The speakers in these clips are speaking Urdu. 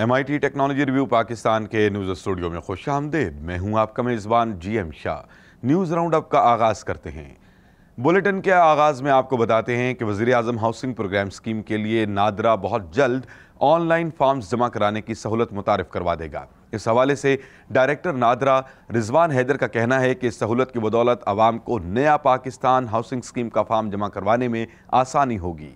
M I T technology review Pakistan کے نیوز اسٹوڈیو میں خوش آمدید میں ہوں آپ کا میزبان G M Shah news roundup کا آغاز کرتے ہیں بلیٹن کے آغاز میں آپ کو بتاتے ہیں کہ وزیر اعظم ہاؤسنگ پروگرام سکیم کے لیے نادرا بہت جلد آن لائن فارمز جمع کرانے کی سہولت متعارف کروا دے گا اس حوالے سے ڈائریکٹر نادرا رضوان حیدر کا کہنا ہے کہ سہولت کی بدولت عوام کو نیا پاکستان ہاؤسنگ سکیم کا فارم جمع کروانے میں آسانی ہوگی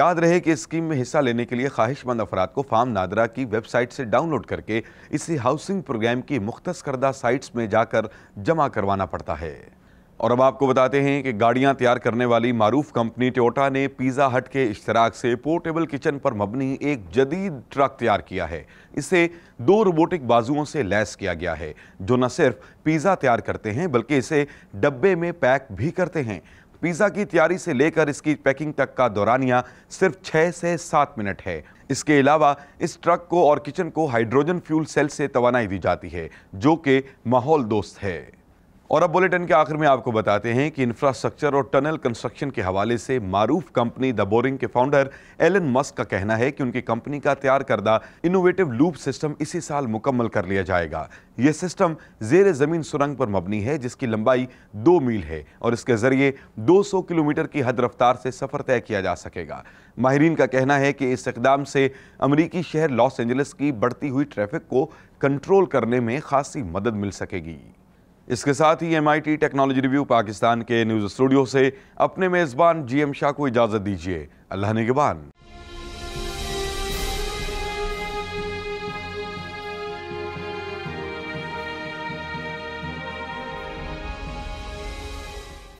یاد رہے کہ سکیم میں حصہ لینے کے لیے خواہش مند افراد کو فارم نادرا کی ویب سائٹ سے ڈاؤن لوڈ کر کے اسی ہاؤسنگ پروگرام کی مختص کردہ سائٹس میں جا کر جمع کروانا پڑتا ہے اور اب آپ کو بتاتے ہیں کہ گاڑیاں تیار کرنے والی معروف کمپنی ٹیوٹا نے پیزا ہٹ کے اشتراک سے پورٹیبل کچن پر مبنی ایک جدید ٹرک تیار کیا ہے اسے دو روبوٹک بازوؤں سے لیس کیا گیا ہے جو نہ صرف پیزا تیار کرتے ہیں بلکہ اسے ڈبے میں پیک بھی کرتے ہیں پیزا کی تیاری سے لے کر اس کی پیکنگ تک کا دورانیہ صرف چھ سے سات منٹ ہے اس کے علاوہ اس ٹرک کو اور کچن کو ہائیڈروجن فیول سیل سے توانائی دی جاتی ہے جو کہ ماحول دوست ہے اور اب بلیٹن کے آخر میں آپ کو بتاتے ہیں کہ انفراسٹرکچر اور ٹنل کنسٹرکشن کے حوالے سے معروف کمپنی دا بورنگ کے فاؤنڈر ایلن مسک کا کہنا ہے کہ ان کی کمپنی کا تیار کردہ انویٹیو لوپ سسٹم اسی سال مکمل کر لیا جائے گا یہ سسٹم زیر زمین سرنگ پر مبنی ہے جس کی لمبائی دو میل ہے اور اس کے ذریعے دو سو کلومیٹر کی حد رفتار سے سفر طے کیا جا سکے گا ماہرین کا کہنا ہے کہ اس اقدام سے امریکی شہر لاس اینجلس کی بڑھتی ہوئی ٹریفک کو کنٹرول کرنے میں خاصی مدد مل سکے گی اس کے ساتھ ہی M I T technology review Pakistan کے نیوز اسٹوڈیو سے اپنے میزبان جی ایم شاہ کو اجازت دیجیے اللہ نگبان